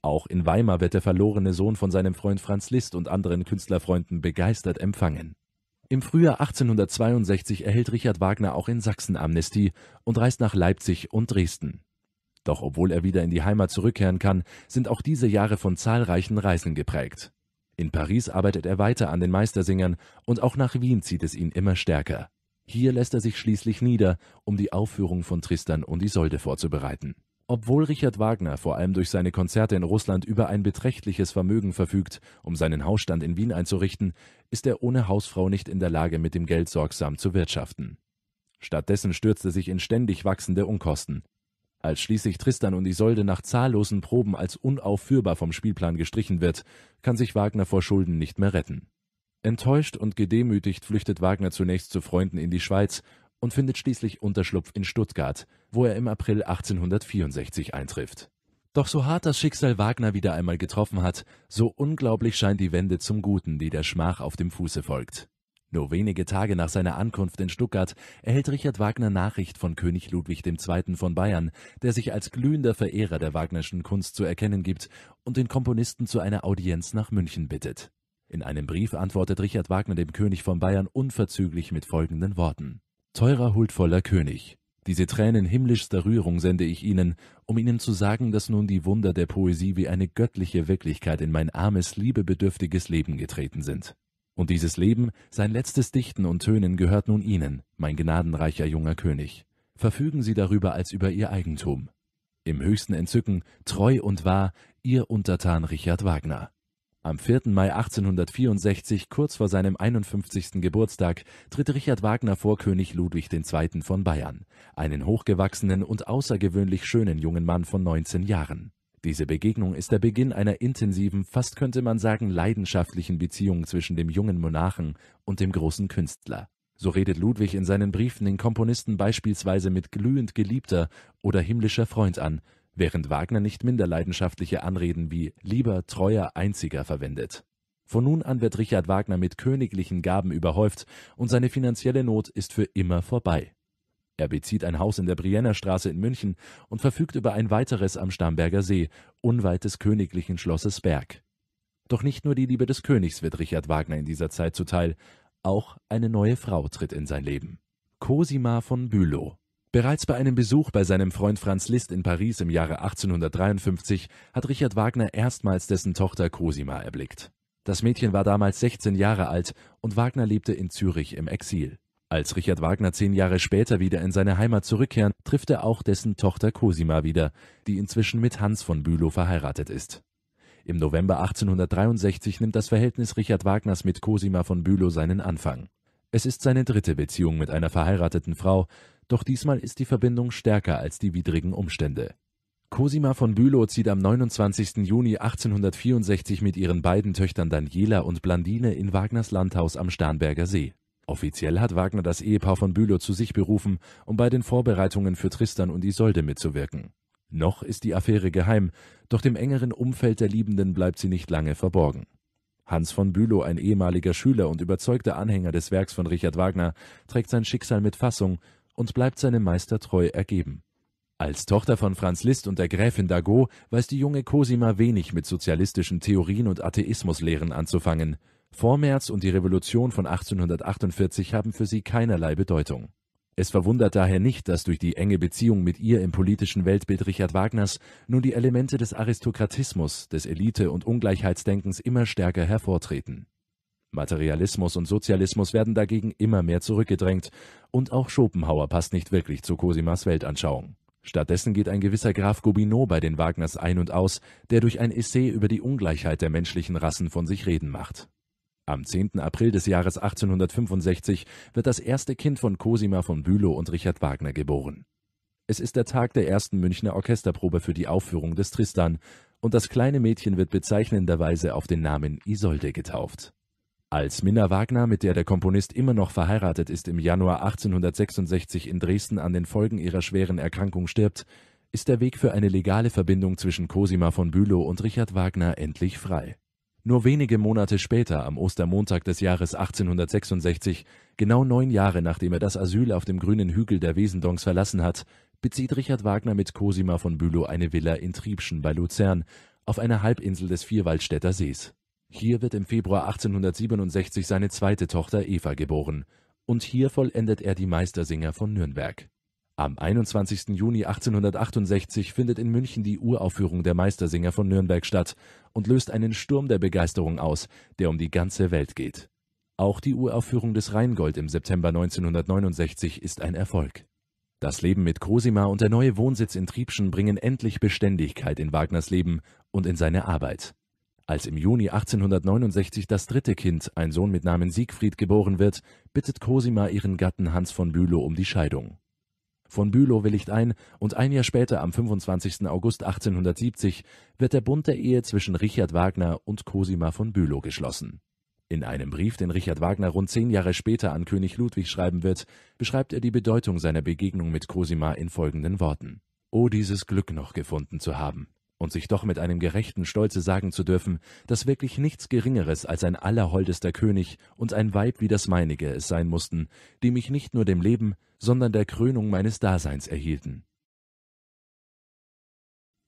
Auch in Weimar wird der verlorene Sohn von seinem Freund Franz Liszt und anderen Künstlerfreunden begeistert empfangen. Im Frühjahr 1862 erhält Richard Wagner auch in Sachsen Amnestie und reist nach Leipzig und Dresden. Doch obwohl er wieder in die Heimat zurückkehren kann, sind auch diese Jahre von zahlreichen Reisen geprägt. In Paris arbeitet er weiter an den Meistersingern und auch nach Wien zieht es ihn immer stärker. Hier lässt er sich schließlich nieder, um die Aufführung von Tristan und Isolde vorzubereiten. Obwohl Richard Wagner vor allem durch seine Konzerte in Russland über ein beträchtliches Vermögen verfügt, um seinen Hausstand in Wien einzurichten, ist er ohne Hausfrau nicht in der Lage, mit dem Geld sorgsam zu wirtschaften. Stattdessen stürzt er sich in ständig wachsende Unkosten. Als schließlich Tristan und Isolde nach zahllosen Proben als unaufführbar vom Spielplan gestrichen wird, kann sich Wagner vor Schulden nicht mehr retten. Enttäuscht und gedemütigt flüchtet Wagner zunächst zu Freunden in die Schweiz und findet schließlich Unterschlupf in Stuttgart, wo er im April 1864 eintrifft. Doch so hart das Schicksal Wagner wieder einmal getroffen hat, so unglaublich scheint die Wende zum Guten, die der Schmach auf dem Fuße folgt. Nur wenige Tage nach seiner Ankunft in Stuttgart erhält Richard Wagner Nachricht von König Ludwig II. von Bayern, der sich als glühender Verehrer der Wagnerschen Kunst zu erkennen gibt und den Komponisten zu einer Audienz nach München bittet. In einem Brief antwortet Richard Wagner dem König von Bayern unverzüglich mit folgenden Worten. Teurer, huldvoller König, diese Tränen himmlischster Rührung sende ich Ihnen, um Ihnen zu sagen, dass nun die Wunder der Poesie wie eine göttliche Wirklichkeit in mein armes, liebebedürftiges Leben getreten sind. Und dieses Leben, sein letztes Dichten und Tönen gehört nun Ihnen, mein gnadenreicher junger König. Verfügen Sie darüber als über Ihr Eigentum. Im höchsten Entzücken, treu und wahr, Ihr Untertan Richard Wagner. Am 4. Mai 1864, kurz vor seinem 51. Geburtstag, tritt Richard Wagner vor König Ludwig II. von Bayern, einen hochgewachsenen und außergewöhnlich schönen jungen Mann von 19 Jahren. Diese Begegnung ist der Beginn einer intensiven, fast könnte man sagen leidenschaftlichen Beziehung zwischen dem jungen Monarchen und dem großen Künstler. So redet Ludwig in seinen Briefen den Komponisten beispielsweise mit glühend Geliebter oder himmlischer Freund an, während Wagner nicht minder leidenschaftliche Anreden wie „ lieber treuer Einziger “verwendet. Von nun an wird Richard Wagner mit königlichen Gaben überhäuft und seine finanzielle Not ist für immer vorbei. Er bezieht ein Haus in der Briennerstraße in München und verfügt über ein weiteres am Starnberger See, unweit des königlichen Schlosses Berg. Doch nicht nur die Liebe des Königs wird Richard Wagner in dieser Zeit zuteil, auch eine neue Frau tritt in sein Leben: Cosima von Bülow Bereits bei einem Besuch bei seinem Freund Franz Liszt in Paris im Jahre 1853 hat Richard Wagner erstmals dessen Tochter Cosima erblickt. Das Mädchen war damals 16 Jahre alt und Wagner lebte in Zürich im Exil. Als Richard Wagner zehn Jahre später wieder in seine Heimat zurückkehrt, trifft er auch dessen Tochter Cosima wieder, die inzwischen mit Hans von Bülow verheiratet ist. Im November 1863 nimmt das Verhältnis Richard Wagners mit Cosima von Bülow seinen Anfang. Es ist seine dritte Beziehung mit einer verheirateten Frau, doch diesmal ist die Verbindung stärker als die widrigen Umstände. Cosima von Bülow zieht am 29. Juni 1864 mit ihren beiden Töchtern Daniela und Blandine in Wagners Landhaus am Starnberger See. Offiziell hat Wagner das Ehepaar von Bülow zu sich berufen, um bei den Vorbereitungen für Tristan und Isolde mitzuwirken. Noch ist die Affäre geheim, doch dem engeren Umfeld der Liebenden bleibt sie nicht lange verborgen. Hans von Bülow, ein ehemaliger Schüler und überzeugter Anhänger des Werks von Richard Wagner, trägt sein Schicksal mit Fassung und bleibt seinem Meister treu ergeben. Als Tochter von Franz Liszt und der Gräfin Dago weiß die junge Cosima wenig mit sozialistischen Theorien und Atheismuslehren anzufangen. Vormärz und die Revolution von 1848 haben für sie keinerlei Bedeutung. Es verwundert daher nicht, dass durch die enge Beziehung mit ihr im politischen Weltbild Richard Wagners nun die Elemente des Aristokratismus, des Elite- und Ungleichheitsdenkens immer stärker hervortreten Materialismus und Sozialismus werden dagegen immer mehr zurückgedrängt, und auch Schopenhauer passt nicht wirklich zu Cosimas Weltanschauung. Stattdessen geht ein gewisser Graf Gobineau bei den Wagners ein und aus, der durch ein Essay über die Ungleichheit der menschlichen Rassen von sich reden macht. Am 10. April des Jahres 1865 wird das erste Kind von Cosima von Bülow und Richard Wagner geboren. Es ist der Tag der ersten Münchner Orchesterprobe für die Aufführung des Tristan, und das kleine Mädchen wird bezeichnenderweise auf den Namen Isolde getauft. Als Minna Wagner, mit der der Komponist immer noch verheiratet ist, im Januar 1866 in Dresden an den Folgen ihrer schweren Erkrankung stirbt, ist der Weg für eine legale Verbindung zwischen Cosima von Bülow und Richard Wagner endlich frei. Nur wenige Monate später, am Ostermontag des Jahres 1866, genau neun Jahre nachdem er das Asyl auf dem grünen Hügel der Wesendongs verlassen hat, bezieht Richard Wagner mit Cosima von Bülow eine Villa in Triebschen bei Luzern auf einer Halbinsel des Vierwaldstätter Sees. Hier wird im Februar 1867 seine zweite Tochter Eva geboren, und hier vollendet er die Meistersinger von Nürnberg. Am 21. Juni 1868 findet in München die Uraufführung der Meistersinger von Nürnberg statt und löst einen Sturm der Begeisterung aus, der um die ganze Welt geht. Auch die Uraufführung des Rheingold im September 1969 ist ein Erfolg. Das Leben mit Cosima und der neue Wohnsitz in Triebschen bringen endlich Beständigkeit in Wagners Leben und in seine Arbeit. Als im Juni 1869 das dritte Kind, ein Sohn mit Namen Siegfried, geboren wird, bittet Cosima ihren Gatten Hans von Bülow um die Scheidung. Von Bülow willigt ein, und ein Jahr später, am 25. August 1870, wird der Bund der Ehe zwischen Richard Wagner und Cosima von Bülow geschlossen. In einem Brief, den Richard Wagner rund zehn Jahre später an König Ludwig schreiben wird, beschreibt er die Bedeutung seiner Begegnung mit Cosima in folgenden Worten. Oh, dieses Glück noch gefunden zu haben, und sich doch mit einem gerechten Stolze sagen zu dürfen, dass wirklich nichts Geringeres als ein allerholdester König und ein Weib wie das meinige es sein mussten, die mich nicht nur dem Leben, sondern der Krönung meines Daseins erhielten.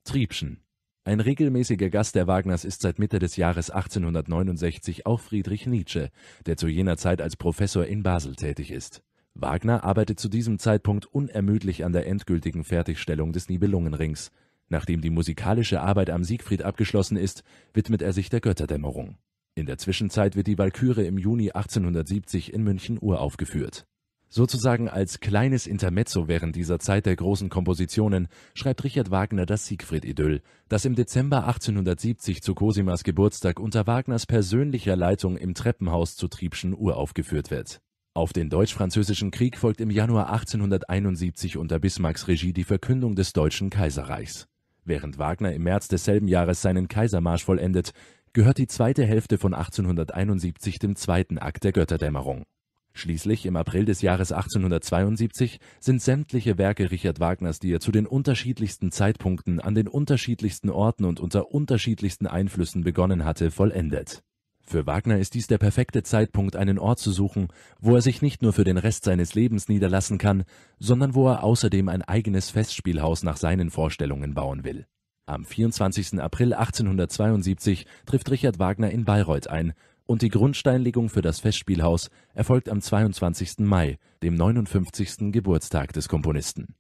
Triebschen ein regelmäßiger Gast der Wagners ist seit Mitte des Jahres 1869 auch Friedrich Nietzsche, der zu jener Zeit als Professor in Basel tätig ist. Wagner arbeitet zu diesem Zeitpunkt unermüdlich an der endgültigen Fertigstellung des Nibelungenrings, Nachdem die musikalische Arbeit am Siegfried abgeschlossen ist, widmet er sich der Götterdämmerung. In der Zwischenzeit wird die Walküre im Juni 1870 in München uraufgeführt. Sozusagen als kleines Intermezzo während dieser Zeit der großen Kompositionen schreibt Richard Wagner das Siegfried-Idyll, das im Dezember 1870 zu Cosimas Geburtstag unter Wagners persönlicher Leitung im Treppenhaus zu Triebschen uraufgeführt wird. Auf den Deutsch-Französischen Krieg folgt im Januar 1871 unter Bismarcks Regie die Verkündung des Deutschen Kaiserreichs. Während Wagner im März desselben Jahres seinen Kaisermarsch vollendet, gehört die zweite Hälfte von 1871 dem zweiten Akt der Götterdämmerung. Schließlich im April des Jahres 1872 sind sämtliche Werke Richard Wagners, die er zu den unterschiedlichsten Zeitpunkten, an den unterschiedlichsten Orten und unter unterschiedlichsten Einflüssen begonnen hatte, vollendet für Wagner ist dies der perfekte Zeitpunkt, einen Ort zu suchen, wo er sich nicht nur für den Rest seines Lebens niederlassen kann, sondern wo er außerdem ein eigenes Festspielhaus nach seinen Vorstellungen bauen will. Am 24. April 1872 trifft Richard Wagner in Bayreuth ein und die Grundsteinlegung für das Festspielhaus erfolgt am 22. Mai, dem 59. Geburtstag des Komponisten.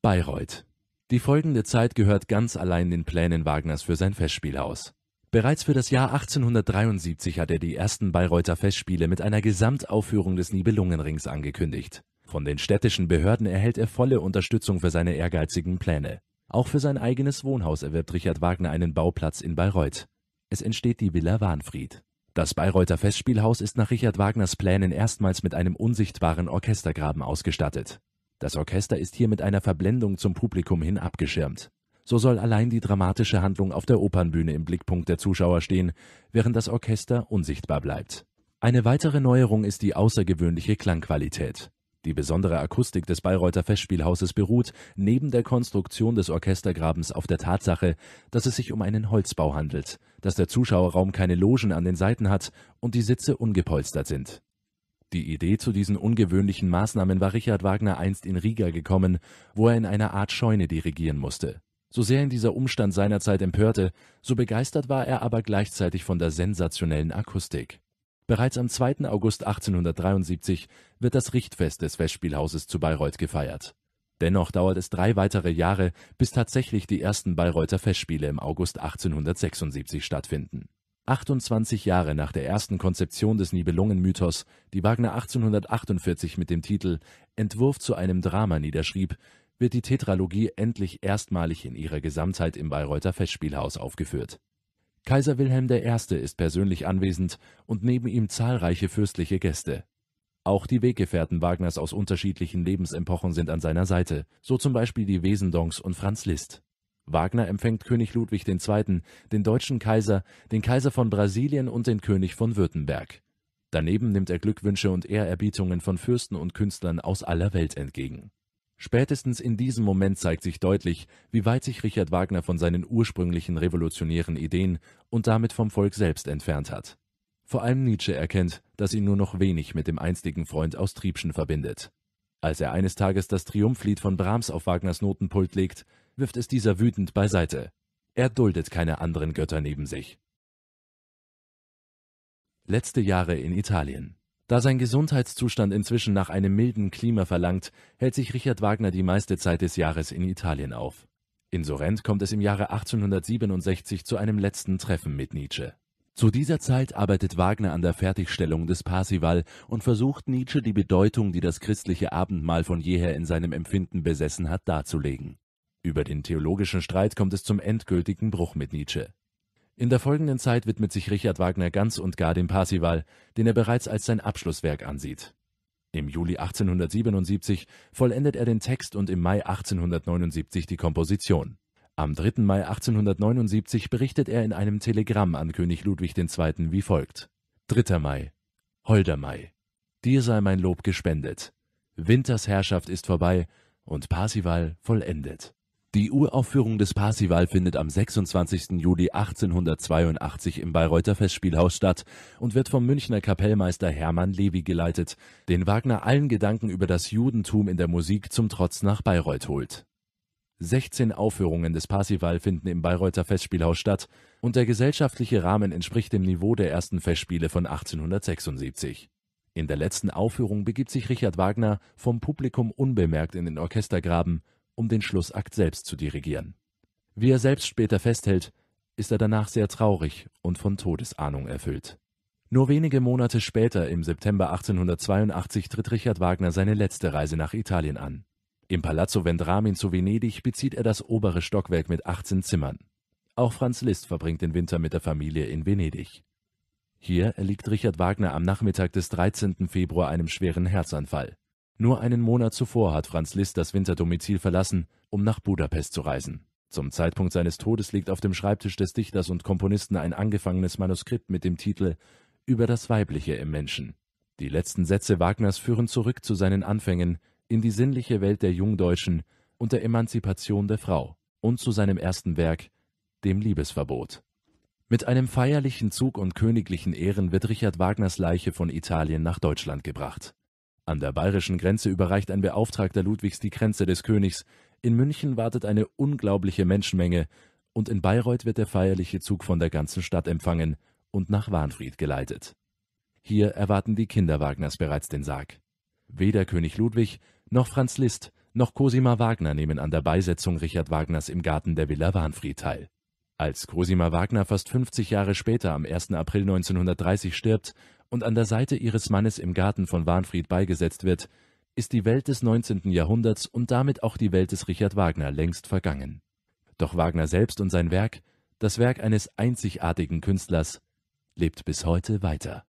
Bayreuth Die folgende Zeit gehört ganz allein den Plänen Wagners für sein Festspielhaus. Bereits für das Jahr 1873 hat er die ersten Bayreuther Festspiele mit einer Gesamtaufführung des Nibelungenrings angekündigt. Von den städtischen Behörden erhält er volle Unterstützung für seine ehrgeizigen Pläne. Auch für sein eigenes Wohnhaus erwirbt Richard Wagner einen Bauplatz in Bayreuth. Es entsteht die Villa Warnfried. Das Bayreuther Festspielhaus ist nach Richard Wagners Plänen erstmals mit einem unsichtbaren Orchestergraben ausgestattet. Das Orchester ist hier mit einer Verblendung zum Publikum hin abgeschirmt. So soll allein die dramatische Handlung auf der Opernbühne im Blickpunkt der Zuschauer stehen, während das Orchester unsichtbar bleibt. Eine weitere Neuerung ist die außergewöhnliche Klangqualität. Die besondere Akustik des Bayreuther Festspielhauses beruht neben der Konstruktion des Orchestergrabens auf der Tatsache, dass es sich um einen Holzbau handelt, dass der Zuschauerraum keine Logen an den Seiten hat und die Sitze ungepolstert sind. Die Idee zu diesen ungewöhnlichen Maßnahmen war Richard Wagner einst in Riga gekommen, wo er in einer Art Scheune dirigieren musste. So sehr ihn dieser Umstand seinerzeit empörte, so begeistert war er aber gleichzeitig von der sensationellen Akustik. Bereits am 2. August 1873 wird das Richtfest des Festspielhauses zu Bayreuth gefeiert. Dennoch dauert es drei weitere Jahre, bis tatsächlich die ersten Bayreuther Festspiele im August 1876 stattfinden. 28 Jahre nach der ersten Konzeption des Nibelungenmythos, die Wagner 1848 mit dem Titel Entwurf zu einem Drama niederschrieb, wird die Tetralogie endlich erstmalig in ihrer Gesamtheit im Bayreuther Festspielhaus aufgeführt. Kaiser Wilhelm I. ist persönlich anwesend und neben ihm zahlreiche fürstliche Gäste. Auch die Weggefährten Wagners aus unterschiedlichen Lebensepochen sind an seiner Seite, so zum Beispiel die Wesendonks und Franz Liszt. Wagner empfängt König Ludwig II., den deutschen Kaiser, den Kaiser von Brasilien und den König von Württemberg. Daneben nimmt er Glückwünsche und Ehrerbietungen von Fürsten und Künstlern aus aller Welt entgegen Spätestens in diesem Moment zeigt sich deutlich, wie weit sich Richard Wagner von seinen ursprünglichen revolutionären Ideen und damit vom Volk selbst entfernt hat. Vor allem Nietzsche erkennt, dass ihn nur noch wenig mit dem einstigen Freund aus Triebschen verbindet. Als er eines Tages das Triumphlied von Brahms auf Wagners Notenpult legt, wirft es dieser wütend beiseite. Er duldet keine anderen Götter neben sich. Letzte Jahre in Italien da sein Gesundheitszustand inzwischen nach einem milden Klima verlangt, hält sich Richard Wagner die meiste Zeit des Jahres in Italien auf. In Sorrent kommt es im Jahre 1867 zu einem letzten Treffen mit Nietzsche. Zu dieser Zeit arbeitet Wagner an der Fertigstellung des Parsival und versucht Nietzsche die Bedeutung, die das christliche Abendmahl von jeher in seinem Empfinden besessen hat, darzulegen. Über den theologischen Streit kommt es zum endgültigen Bruch mit Nietzsche. In der folgenden Zeit widmet sich Richard Wagner ganz und gar dem Parzival, den er bereits als sein Abschlusswerk ansieht. Im Juli 1877 vollendet er den Text und im Mai 1879 die Komposition. Am 3. Mai 1879 berichtet er in einem Telegramm an König Ludwig II. wie folgt: 3. Mai, holder Mai, dir sei mein Lob gespendet. Winters Herrschaft ist vorbei und Parsival vollendet. Die Uraufführung des Parzival findet am 26. Juli 1882 im Bayreuther Festspielhaus statt und wird vom Münchner Kapellmeister Hermann Levi geleitet, den Wagner allen Gedanken über das Judentum in der Musik zum Trotz nach Bayreuth holt. 16 Aufführungen des Parzival finden im Bayreuther Festspielhaus statt und der gesellschaftliche Rahmen entspricht dem Niveau der ersten Festspiele von 1876. In der letzten Aufführung begibt sich Richard Wagner vom Publikum unbemerkt in den Orchestergraben um den Schlussakt selbst zu dirigieren. Wie er selbst später festhält, ist er danach sehr traurig und von Todesahnung erfüllt. Nur wenige Monate später, im September 1882, tritt Richard Wagner seine letzte Reise nach Italien an. Im Palazzo Vendramin zu Venedig bezieht er das obere Stockwerk mit 18 Zimmern. Auch Franz Liszt verbringt den Winter mit der Familie in Venedig. Hier erliegt Richard Wagner am Nachmittag des 13. Februar einem schweren Herzanfall. Nur einen Monat zuvor hat Franz Liszt das Winterdomizil verlassen, um nach Budapest zu reisen. Zum Zeitpunkt seines Todes liegt auf dem Schreibtisch des Dichters und Komponisten ein angefangenes Manuskript mit dem Titel Über das Weibliche im Menschen. Die letzten Sätze Wagners führen zurück zu seinen Anfängen in die sinnliche Welt der Jungdeutschen und der Emanzipation der Frau und zu seinem ersten Werk, dem Liebesverbot. Mit einem feierlichen Zug und königlichen Ehren wird Richard Wagners Leiche von Italien nach Deutschland gebracht. An der bayerischen Grenze überreicht ein Beauftragter Ludwigs die Grenze des Königs, in München wartet eine unglaubliche Menschenmenge und in Bayreuth wird der feierliche Zug von der ganzen Stadt empfangen und nach Wanfried geleitet. Hier erwarten die Kinder Wagners bereits den Sarg. Weder König Ludwig noch Franz Liszt noch Cosima Wagner nehmen an der Beisetzung Richard Wagners im Garten der Villa Wanfried teil. Als Cosima Wagner fast 50 Jahre später am 1. April 1930 stirbt und an der Seite ihres Mannes im Garten von Warnfried beigesetzt wird, ist die Welt des 19. Jahrhunderts und damit auch die Welt des Richard Wagner längst vergangen. Doch Wagner selbst und sein Werk, das Werk eines einzigartigen Künstlers, lebt bis heute weiter.